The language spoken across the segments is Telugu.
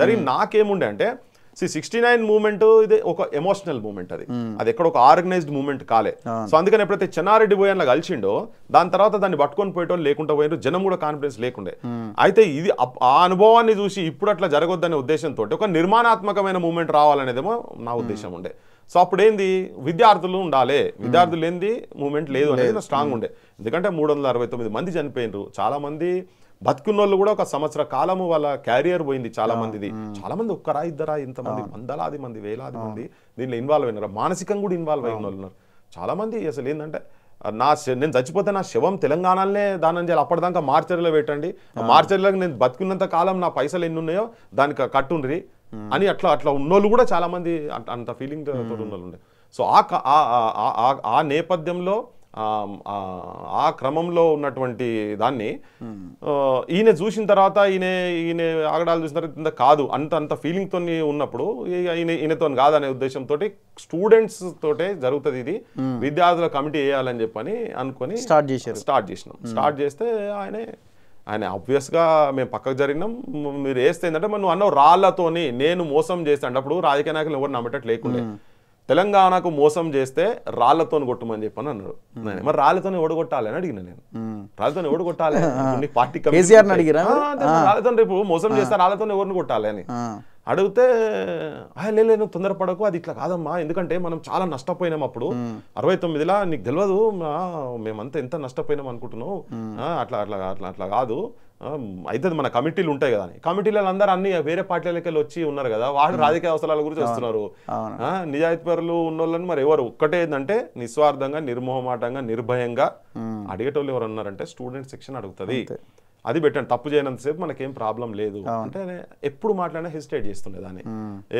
దాని నాకేముండే అంటే సి సిక్స్టీ నైన్ మూమెంట్ ఇది ఒక ఎమోషనల్ మూమెంట్ అది అది ఎక్కడ ఒక ఆర్గనైజ్డ్ మూమెంట్ కాలే సో అందుకని ఎప్పుడైతే చెన్నారెడ్డి పోయాను కలిసిండో దాని తర్వాత దాన్ని పట్టుకొని పోయేటోళ్ళు లేకుండా పోయినారు జనం కూడా కాన్ఫిడెన్స్ లేకుండే అయితే ఇది ఆ అనుభవాన్ని చూసి ఇప్పుడు అట్లా జరగొద్దనే ఉద్దేశంతో ఒక నిర్మాణాత్మకమైన మూమెంట్ రావాలనేదేమో నా ఉద్దేశం ఉండే సో అప్పుడు ఏంది విద్యార్థులు ఉండాలి విద్యార్థులు ఏంది మూమెంట్ లేదు అనేది స్ట్రాంగ్ ఉండే ఎందుకంటే మూడు మంది చనిపోయినారు చాలా మంది బతుకున్నోళ్ళు కూడా ఒక సంవత్సర కాలము వాళ్ళ క్యారియర్ పోయింది చాలా మందిది చాలా మంది ఒక్కరా ఇద్దరా ఇంతమంది వందలాది మంది వేలాది మంది దీనిలో ఇన్వాల్వ్ అయినారు మానసికంగా కూడా ఇన్వాల్వ్ అయిన వాళ్ళు ఉన్నారు చాలా మంది అసలు ఏంటంటే నా నేను చచ్చిపోతే నా శవం తెలంగాణలోనే దానం చేయాలి అప్పటిదాకా మార్చర్లో పెట్టండి మార్చర్లకు నేను బతుకున్నంత కాలం నా పైసలు ఎన్ని ఉన్నాయో దానికి కట్టుండ్రి అని అట్లా అట్లా ఉన్నోళ్ళు కూడా చాలా మంది అంత ఫీలింగ్ తోడు ఉన్నోళ్ళు ఉండే సో ఆ నేపథ్యంలో ఆ క్రమంలో ఉన్నటువంటి దాన్ని ఈయన చూసిన తర్వాత ఈయన ఈయన ఆగడాలు చూసిన తర్వాత ఇంత కాదు అంత అంత ఫీలింగ్తో ఉన్నప్పుడు ఈయన ఈయనతో కాదనే ఉద్దేశంతో స్టూడెంట్స్ తోటే జరుగుతుంది ఇది విద్యార్థుల కమిటీ వేయాలని చెప్పని అనుకొని స్టార్ట్ చేశారు స్టార్ట్ చేసినాం స్టార్ట్ చేస్తే ఆయనే ఆయన ఆబ్వియస్గా మేము పక్కకు జరిగినాం మీరు వేస్తే ఏంటంటే నువ్వు అన్న రాళ్ళతోని నేను మోసం చేస్తాను అప్పుడు రాజకీయ నాయకులు ఎవరు నమ్మటట్టు లేకుండా తెలంగాణకు మోసం చేస్తే రాళ్లతో కొట్టమని చెప్పని అన్నాడు మరి రాళ్లతో ఓడగొట్టాలి అని అడిగిన నేను రాళ్ళతో ఓడగొట్టాలి పార్టీ రాళ్ళతో రేపు మోసం చేస్తే రాళ్లతో ఎవరిని కొట్టాలి అని అడిగితే లేదు నువ్వు తొందరపడకు అది ఇట్లా కాదమ్మా ఎందుకంటే మనం చాలా నష్టపోయినాం అప్పుడు అరవై తొమ్మిదిలా నీకు తెలియదు మేమంతా ఎంత నష్టపోయినాం అనుకుంటున్నావు అట్లా అట్లా అట్లా అట్లా కాదు అయితే మన కమిటీలు ఉంటాయి కదా కమిటీలు అందరూ అన్ని వేరే పార్టీలకి వచ్చి ఉన్నారు కదా వాళ్ళు రాజకీయ అవసరాల గురించి వస్తున్నారు నిజాయితీపరులు ఉన్నోళ్ళని మరి ఎవరు ఒక్కటే ఏంటంటే నిస్వార్థంగా నిర్మోహమాటంగా నిర్భయంగా అడిగేటోళ్ళు ఎవరు ఉన్నారంటే స్టూడెంట్ సెక్షన్ అడుగుతుంది అది పెట్టండి తప్పు చేయనంతసేపు మనకేం ప్రాబ్లం లేదు అంటే ఎప్పుడు మాట్లాడినా హెసిటేట్ చేస్తుండే దాన్ని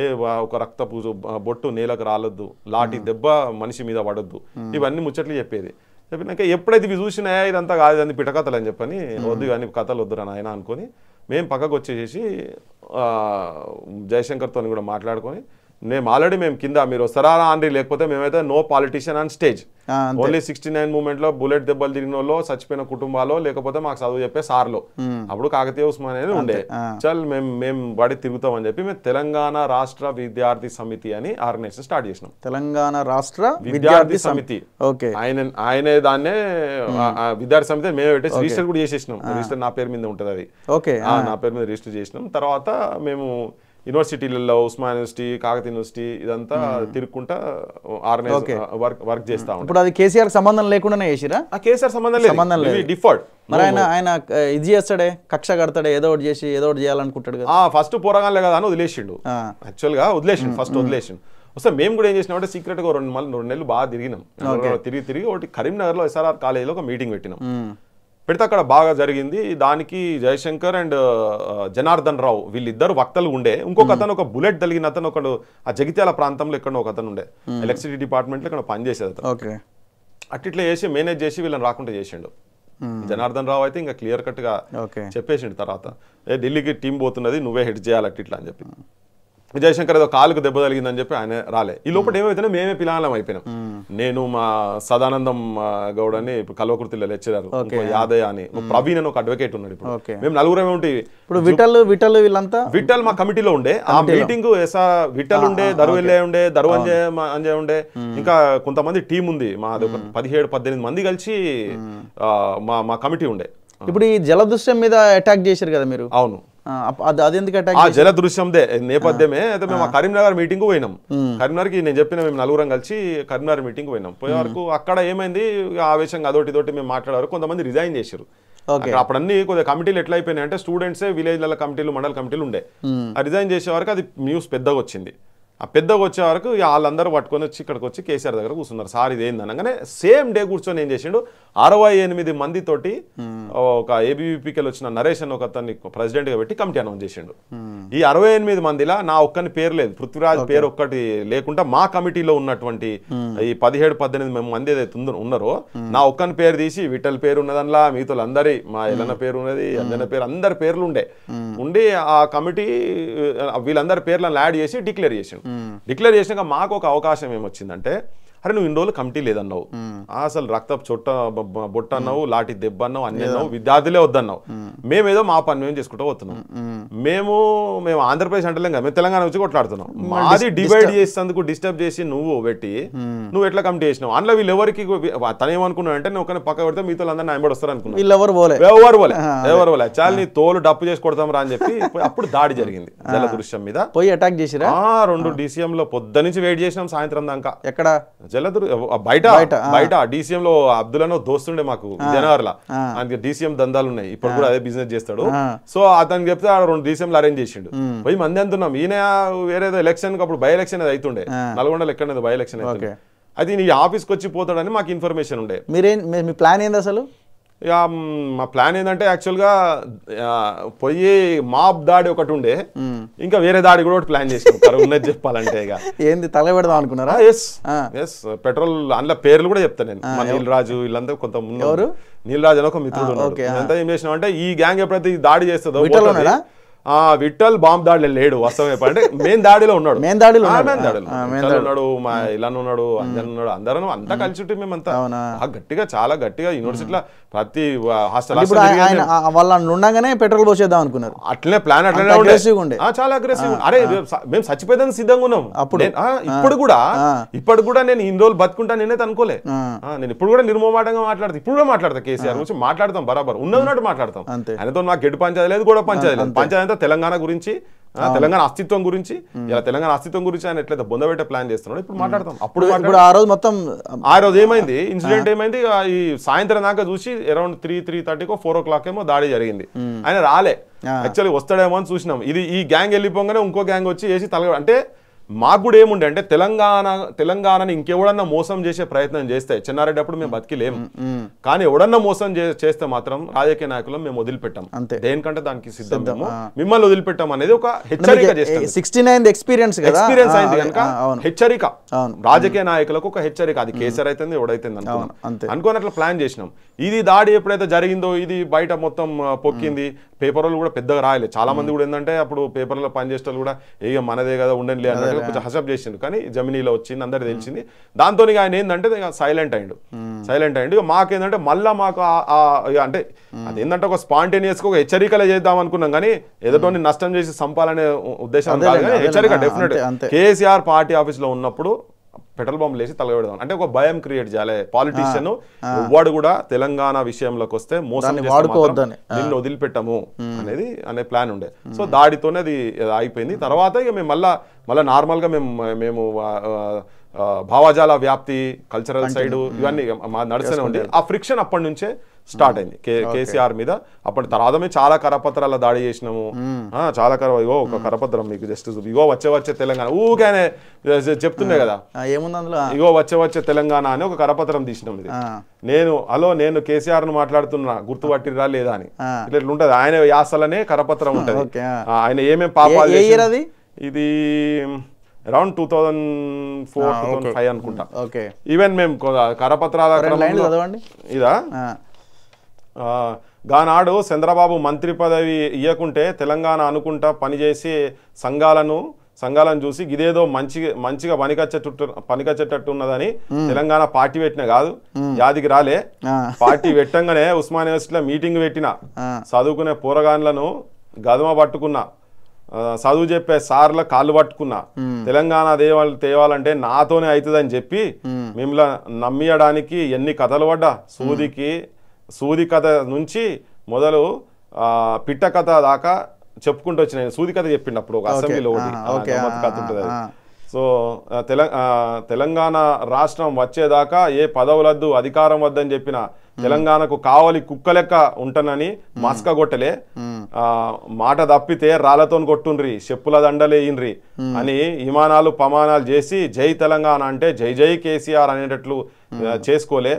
ఏ ఒక రక్త పూజ బొట్టు నేలకు రాలొద్దు లాటి దెబ్బ మనిషి మీద పడొద్దు ఇవన్నీ ముచ్చట్లు చెప్పేది చెప్పినాక ఎప్పుడైతే ఇవి చూసినాయా ఇదంతా కాదు అని పిటకథలు అని చెప్పని వద్దు ఇవన్నీ కథలు వద్దురా ఆయన అనుకొని మేము పక్కకు వచ్చేసేసి జయశంకర్తో కూడా మాట్లాడుకొని మేము ఆల్రెడీ మేము కింద మీరు సరారా ఆండ్రి లేకపోతే మేమైతే no politician on stage only sixty nine moment లో బుల్లెట్ దెబ్బలు తిరిగిన వాళ్ళు చచ్చిపోయిన కుటుంబాలు లేకపోతే మాకు చదువు చెప్పే సార్లు అప్పుడు కాకతీయ ఉస్మాన్ అనేది ఉండే చల్ మేము మేము వాడి తిరుగుతాం అని చెప్పి మేము తెలంగాణ రాష్ట్ర విద్యార్థి సమితి అని ఆర్గనైజేషన్ స్టార్ట్ చేసినాం తెలంగాణ రాష్ట్ర విద్యార్థి సమితి ఓకే ఆయన ఆయనే దాన్నే విద్యార్థి సమితి మేము పెట్టి రిజిస్టర్ కూడా చేసేసినాం రిజిస్టర్ నా పేరు మీద ఉంటుంది అది ఓకే నా పేరు మీద రిజిస్టర్ చేసినాం తర్వాత మేము యూనివర్సిటీలలో ఉస్మాన్ యూనివర్సిటీ కాకతీయ యూనివర్సిటీ ఇదంతా తిరుక్కుంటా ఆర్గనైజ్ వర్క్ వర్క్ చేస్తా ఇప్పుడు అది కేసీఆర్ సంబంధం లేకుండానే చేసిరా కేసీఆర్ సంబంధం లేదు సంబంధం లేదు డిఫర్డ్ మరి ఆయన ఆయన uh, ఇది చేస్తాడే కక్ష కడతాడే ఏదో ఒకటి చేసి ఏదో ఒకటి చేయాలనుకుంటాడు కదా ఫస్ట్ పోరాగానే కదా అని వదిలేసిండు గా వదిలేసిండు ఫస్ట్ వదిలేసిండు వస్తే మేము కూడా ఏం చేసినామంటే గా రెండు మళ్ళీ రెండు నెలలు బాగా తిరిగినాం తిరిగి తిరిగి ఒకటి లో ఎస్ఆర్ఆర్ కాలేజీలో ఒక మీటింగ్ పెట్టినాం పెడితే అక్కడ బాగా జరిగింది దానికి జయశంకర్ అండ్ జనార్దన్ రావు వీళ్ళిద్దరు వక్తలు ఉండే ఇంకొక అతను ఒక బుల్లెట్ తగిలిన అతను ఒకడు ఆ జగిత్యాల ప్రాంతంలో ఎక్కడ ఒక అతను ఉండే ఎలక్ట్రిసిటీ డిపార్ట్మెంట్ లో ఇక్కడ పనిచేసేది అతను అట్టిట్లా చేసి మేనేజ్ చేసి వీళ్ళని రాకుండా చేసిండు జనార్దన్ రావు అయితే ఇంకా క్లియర్ కట్ గా చెప్పేసిండు తర్వాత ఢిల్లీకి టీం పోతున్నది నువ్వే హెడ్ చేయాలి అట్టిట్లా అని చెప్పి విజయశంకర్ ఏదో కాలుకు దెబ్బ తగిలిందని చెప్పి ఆయన రాలే ఈ లోపల ఏమైతేనే మేమే పిలాలం అయిపోయినాం నేను మా సదానందం గౌడ్ అని కల్వకృతిలో లెక్చరర్ యాదయ్య అని ప్రవీణ్ అని ఒక అడ్వకేట్ ఉన్నాడు ఇప్పుడు మేము నలుగురు ఉంటే ఇప్పుడు విఠల్ విఠల్ వీళ్ళంతా విఠల్ మా కమిటీలో ఉండే ఆ మీటింగ్ విఠల్ ఉండే దరువు వెళ్ళే ఉండే దరువు అంజయ్ అంజయ్ ఉండే ఇంకా కొంతమంది టీం ఉంది మా ఒక పదిహేడు పద్దెనిమిది మంది కలిసి మా మా కమిటీ ఉండే ఇప్పుడు ఈ జలదృశ్యం మీద అటాక్ చేశారు కదా మీరు అవును జల దృశ్యందే నేపథ్యమే అయితే మేము కరీంనగర్ మీటింగ్ పోయినాం కరీంనగర్కి నేను చెప్పిన మేము నలుగురం కలిసి కరీంనగర్ మీటింగ్ పోయినాం పోయే వరకు అక్కడ ఏమైంది ఆవేశంగా అదోటి తోటి మేము మాట్లాడారు కొంతమంది రిజైన్ చేశారు అప్పుడన్నీ కొద్దిగా కమిటీలు ఎట్లా అయిపోయినాయి అంటే స్టూడెంట్సే విలేజ్ల కమిటీలు మండల కమిటీలు ఉండే ఆ రిజైన్ చేసే వరకు అది న్యూస్ పెద్దగా వచ్చింది ఆ పెద్దగా వచ్చే వరకు వాళ్ళందరూ పట్టుకొని వచ్చి ఇక్కడికి వచ్చి కేసీఆర్ దగ్గర కూర్చున్నారు సార్ ఇది ఏందనగానే సేమ్ డే కూర్చొని ఏం చేసిండు అరవై ఎనిమిది మందితోటి hmm. ఒక ఏబీవీపీకి వచ్చిన నరేష్ అని ఒక అతన్ని ప్రెసిడెంట్గా పెట్టి కమిటీ అనౌన్స్ చేసిండు hmm. ఈ అరవై ఎనిమిది మందిలా నా ఒక్కని పేరు లేదు పృథ్వీరాజ్ పేరు ఒక్కటి లేకుండా మా కమిటీలో ఉన్నటువంటి hmm. ఈ పదిహేడు పద్దెనిమిది మంది ఏదైతే ఉన్నారో నా ఒక్కని పేరు తీసి విఠల్ పేరు ఉన్నదనిలా మిగతా అందరి మా ఎలన పేరు ఉన్నది అంజన పేరు అందరి పేర్లు ఉండే ఉండి ఆ కమిటీ వీళ్ళందరి పేర్లను యాడ్ చేసి డిక్లేర్ చేసిండు డిక్లేర్ చేసినాక మాకు ఒక అవకాశం ఏమొచ్చిందంటే అరే నువ్వు ఇన్ని రోజులు కమిటీ లేదన్నావు అసలు రక్త చుట్ట బొట్ట అన్నావు లాటి దెబ్బ అన్నావు అన్ని అన్నావు విద్యార్థులే వద్దన్నావు మేమేదో మా పని మేము చేసుకుంటూ వస్తున్నాం మేము మేము ఆంధ్రప్రదేశ్ అంటలేం కదా మేము తెలంగాణ వచ్చి కొట్లాడుతున్నాం మాది డివైడ్ చేసేందుకు డిస్టర్బ్ చేసి నువ్వు పెట్టి నువ్వు ఎట్లా కమిటీ చేసినావు అందులో వీళ్ళు ఎవరికి తను ఏమనుకున్నావు అంటే నువ్వు ఒకరిని పక్క పెడితే మీతో అందరిని ఆయన వస్తారు అనుకున్నావు ఎవరు పోలే ఎవరు పోలే చాలా నీ తోలు డప్పు చేసి కొడతాం రా అని చెప్పి అప్పుడు దాడి జరిగింది జల దృశ్యం మీద పోయి అటాక్ చేసిరా రెండు డీసీఎం లో పొద్దు నుంచి వెయిట్ చేసినాం సాయంత్రం దాకా ఎక్కడ జలదుర్ బయట బయట డీసీఎం లో అబ్దులనో దోస్తుండే మాకు జనవరి లాంటి డీసీఎం దందాలు ఉన్నాయి ఇప్పుడు కూడా అదే బిజినెస్ చేస్తాడు సో అతను చెప్తే ఆడ రెండు డీసీఎంలు అరేంజ్ చేసిండు పోయి మంది అంతున్నాం ఈయన వేరేదో ఎలక్షన్ అప్పుడు బై ఎలక్షన్ అది అవుతుండే నల్గొండలో ఎక్కడ బై ఎలక్షన్ అయితే అది నీ ఆఫీస్కి వచ్చి పోతాడని మాకు ఇన్ఫర్మేషన్ ఉండే మీరేం మీ ప్లాన్ ఏంది అసలు ఇక మా ప్లాన్ ఏంటంటే యాక్చువల్గా పోయి మాప్ దాడి ఒకటి ఉండే ఇంకా వేరే దాడి కూడా ఒకటి ప్లాన్ చేసాం ఉన్నది చెప్పాలంటే ఇక ఏంది తల పెడదాం అనుకున్నారా ఎస్ ఎస్ పెట్రోల్ అందులో పేర్లు కూడా చెప్తాను నేను మా నీలరాజు వీళ్ళంతా కొంత ముందు నీలరాజు అని ఒక మిత్రుడు అంతా ఏం చేసినాం అంటే ఈ గ్యాంగ్ ఎప్పుడైతే దాడి చేస్తుందో ఆ విఠల్ బాంబ్ దాడిలో లేడు వాస్తవం అంటే మెయిన్ దాడిలో ఉన్నాడు మెయిన్ దాడిలో ఉన్నాడు మా ఇలా ఉన్నాడు అందరు ఉన్నాడు అందరం అంతా కలిసి మేమంతా గట్టిగా చాలా గట్టిగా యూనివర్సిటీలో ప్రతి హాస్టల్ వాళ్ళు ఉండగానే పెట్రోల్ పోసేద్దాం అనుకున్నారు అట్లనే ప్లాన్ అట్లనే ఉండే చాలా అగ్రెసివ్ అరే మేము చచ్చిపోయేదాన్ని సిద్ధంగా ఉన్నాం అప్పుడు ఇప్పుడు కూడా ఇప్పుడు కూడా నేను ఇన్ని రోజులు బతుకుంటా నేనైతే అనుకోలే నేను ఇప్పుడు కూడా నిర్మోమాటంగా మాట్లాడతా ఇప్పుడు కూడా మాట్లాడతా కేసీఆర్ గురించి మాట్లాడతాం బరాబర్ ఉన్నది ఉన్నట్టు మాట్లాడతాం ఆయనతో నాకు గెడ్డు పంచాయతీ లేదు కూడా పంచాయతీ పంచాయతీ ఎట్లయితే తెలంగాణ గురించి తెలంగాణ అస్తిత్వం గురించి ఇలా తెలంగాణ అస్తిత్వం గురించి ఆయన ఎట్లయితే బొందబెట్టే ప్లాన్ చేస్తున్నాడు ఇప్పుడు మాట్లాడతాం అప్పుడు ఇప్పుడు ఆ రోజు మొత్తం ఆ రోజు ఏమైంది ఇన్సిడెంట్ ఏమైంది ఈ సాయంత్రం దాకా చూసి అరౌండ్ త్రీ త్రీ థర్టీకో ఫోర్ ఓ క్లాక్ ఏమో దాడి జరిగింది ఆయన రాలే యాక్చువల్లీ వస్తాడేమో అని చూసినాం ఇది ఈ గ్యాంగ్ వెళ్ళిపోగానే ఇంకో గ్యాంగ్ వచ్చి వేసి తలగ అంటే మాకు కూడా ఏముండే అంటే తెలంగాణ తెలంగాణని ఇంకెవడన్నా మోసం చేసే ప్రయత్నం చేస్తే చిన్నారెడ్డి అప్పుడు మేము బతికిలేము కానీ ఎవడన్నా మోసం చేస్తే మాత్రం రాజకీయ నాయకులను మేము వదిలిపెట్టాం అంతే దేనికంటే దానికి సిద్ధం మిమ్మల్ని వదిలిపెట్టాం అనేది ఒక హెచ్చరిక ఎక్స్పీరియన్స్ ఎక్స్పీరియన్స్ అయింది కనుక హెచ్చరిక రాజకీయ నాయకులకు ఒక హెచ్చరిక అది కేసర్ అయితే ఎవడైతే అనుకోని అట్లా ప్లాన్ చేసినాం ఇది దాడి ఎప్పుడైతే జరిగిందో ఇది బయట మొత్తం పొక్కింది పేపర్లు కూడా పెద్దగా రాయలేదు చాలా మంది కూడా ఏంటంటే అప్పుడు పేపర్లో పనిచేసేటోళ్ళు కూడా ఇక మనదే కదా ఉండండి అన్నట్టు ఏదో కొంచెం హసప్ చేసిండు కానీ జమినీలో వచ్చింది అందరు తెలిసింది దాంతో ఆయన ఏంటంటే సైలెంట్ అయిండు సైలెంట్ అయిండు ఇక మాకేంటంటే మళ్ళీ మాకు అంటే అదేంటంటే ఒక స్పాంటేనియస్గా ఒక హెచ్చరికలే చేద్దాం అనుకున్నాం కానీ ఎదుటోని నష్టం చేసి సంపాలనే ఉద్దేశం హెచ్చరిక డెఫినెట్ కేసీఆర్ పార్టీ ఆఫీస్లో ఉన్నప్పుడు పెట్రోల్ బాంబులు వేసి తలగబెడదాం అంటే ఒక భయం క్రియేట్ చేయాలి పాలిటీషియన్ వాడు కూడా తెలంగాణ విషయంలోకి వస్తే మోసం నిన్ను వదిలిపెట్టము అనేది అనే ప్లాన్ ఉండే సో దాడితోనే అది అయిపోయింది తర్వాత ఇక మేము మళ్ళా మళ్ళీ నార్మల్గా మేము మేము భావజాల వ్యాప్తి కల్చరల్ సైడ్ ఇవన్నీ నడుస్తూనే ఉండే ఆ ఫ్రిక్షన్ అప్పటి నుంచే స్టార్ట్ hmm. అయింది కేసీఆర్ మీద అప్పటి తర్వాత మేము చాలా కరపత్రాల దాడి చేసినాము hmm. చాలా కర ఇగో ఒక hmm. కరపత్రం మీకు జస్ట్ ఇగో వచ్చే వచ్చే తెలంగాణ ఊకే చెప్తుండే కదా ఇగో వచ్చే వచ్చే తెలంగాణ అని ఒక కరపత్రం తీసినాం ఇది నేను హలో నేను కేసీఆర్ ను మాట్లాడుతున్నా గుర్తుపట్టిరా లేదా అని ఇట్లా ఉంటది ఆయన యాసలనే కరపత్రం ఉంటది ఆయన ఏమేమి పాపాలు ఇది around two thousand four two thousand five అనుకుంటా ఈవెన్ మేము కరపత్రాల ఇదా గానాడు చంద్రబాబు మంత్రి పదవి ఇవ్వకుంటే తెలంగాణ అనుకుంటా పనిచేసి సంఘాలను సంఘాలను చూసి ఇదేదో మంచి మంచిగా పనికొచ్చేటట్టు పనికొచ్చేటట్టు ఉన్నదని తెలంగాణ పార్టీ పెట్టిన కాదు యాదికి రాలే పార్టీ పెట్టంగానే ఉస్మాన్ యూనివర్సిటీలో మీటింగ్ పెట్టిన చదువుకునే పోరగాన్లను గదమ పట్టుకున్నా చదువు చెప్పే సార్ల కాళ్ళు పట్టుకున్నా తెలంగాణ దేవాలు తేవాలంటే నాతోనే అవుతుందని చెప్పి మిమ్మల్ని నమ్మియడానికి ఎన్ని కథలు పడ్డా సూదికి సూది కథ నుంచి మొదలు పిట్ట కథ దాకా చెప్పుకుంటూ వచ్చిన సూది కథ చెప్పిండు అప్పుడు ఒక అసెంబ్లీలో ఒకటి కథ ఉంటుంది సో తెలంగాణ రాష్ట్రం వచ్చేదాకా ఏ పదవులద్దు అధికారం వద్దని చెప్పిన తెలంగాణకు కావలి కుక్క లెక్క ఉంటానని మస్క కొట్టలే మాట తప్పితే రాళ్లతో కొట్టుండ్రి చెప్పుల దండలేయిన్రి అని విమానాలు పమానాలు చేసి జై తెలంగాణ అంటే జై జై కేసీఆర్ అనేటట్లు చేసుకోలే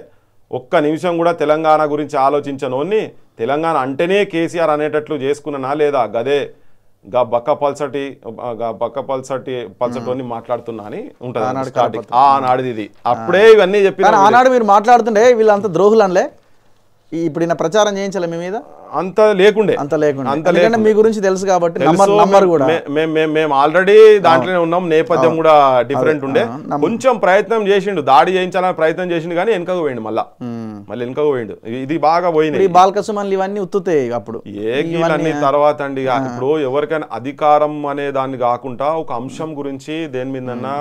ఒక్క నిమిషం కూడా తెలంగాణ గురించి ఆలోచించనోన్ని తెలంగాణ అంటేనే కేసీఆర్ అనేటట్లు చేసుకున్నానా లేదా గదే గా బక్క పల్సటి బక్క పల్సటి పల్సటి మాట్లాడుతున్నా అని ఉంటుంది ఆనాడు ఇది అప్పుడే ఇవన్నీ చెప్పి ఆనాడు మీరు మాట్లాడుతుండే వీళ్ళంతా అనలే ఇప్పుడు ఈయన ప్రచారం చేయించాలి మీ మీద అంత లేకుండే అంత లేకుండా అంత లేకుండా మీ గురించి తెలుసు కాబట్టి నంబర్ కూడా మేము ఆల్రెడీ దాంట్లోనే ఉన్నాం నేపథ్యం కూడా డిఫరెంట్ ఉండే కొంచెం ప్రయత్నం చేసిండు దాడి చేయించాలని ప్రయత్నం చేసిండు కానీ వెనక పోయిండు మళ్ళా మళ్ళీ వెనకకు పోయిండు ఇది బాగా పోయింది ఈ బాలకసుమన్లు ఇవన్నీ ఉత్తుతాయి అప్పుడు ఏ తర్వాత అండి ఇప్పుడు ఎవరికైనా అధికారం అనే దాన్ని కాకుండా ఒక అంశం గురించి దేని మీదన్నా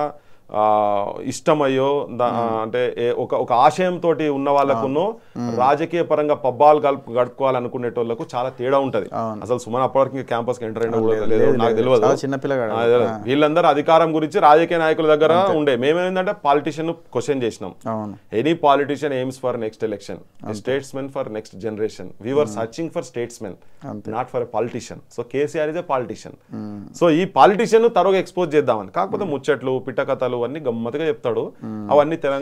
ఇష్టమయ్యో అంటే ఒక ఒక ఆశయంతో ఉన్న వాళ్ళకును రాజకీయ పరంగా పబ్బాలు కలుపు గడుపుకోవాలనుకునేటోళ్లకు చాలా తేడా ఉంటది అసలు సుమన్ అప్పటివరకు క్యాంపస్ కి ఎంటర్ అయిన నాకు తెలియదు వీళ్ళందరూ అధికారం గురించి రాజకీయ నాయకుల దగ్గర ఉండే మేమేందంటే పాలిటిషియన్ క్వశ్చన్ చేసినాం any politician aims for next election statesmen for next generation we are searching for statesmen not for politician so KCR is a politician so ఈ పాలిటీషియన్ తరువుగా ఎక్స్పోజ్ చేద్దామని కాకపోతే ముచ్చట్లు పిట్టకథలు అవన్నీ గమ్మత్తుగా చెప్తాడు అవన్నీ తెలంగాణ